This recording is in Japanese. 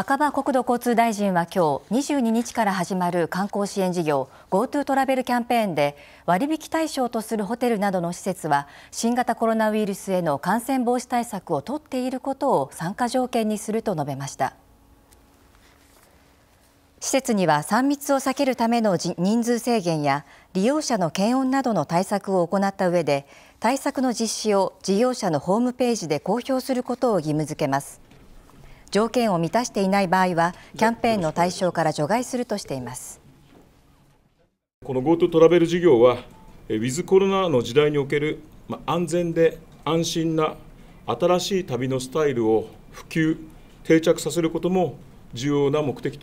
赤羽国土交通大臣は今日22日から始まる観光支援事業 GoTo トラベルキャンペーンで割引対象とするホテルなどの施設は新型コロナウイルスへの感染防止対策を取っていることを参加条件にすると述べました施設には3密を避けるための人数制限や利用者の検温などの対策を行った上で対策の実施を事業者のホームページで公表することを義務付けます条件を満たしていない場合は、キャンペーンの対象から除外するとしています。この GoTo トラベル事業は、ウィズコロナの時代における安全で安心な新しい旅のスタイルを普及、定着させることも重要な目的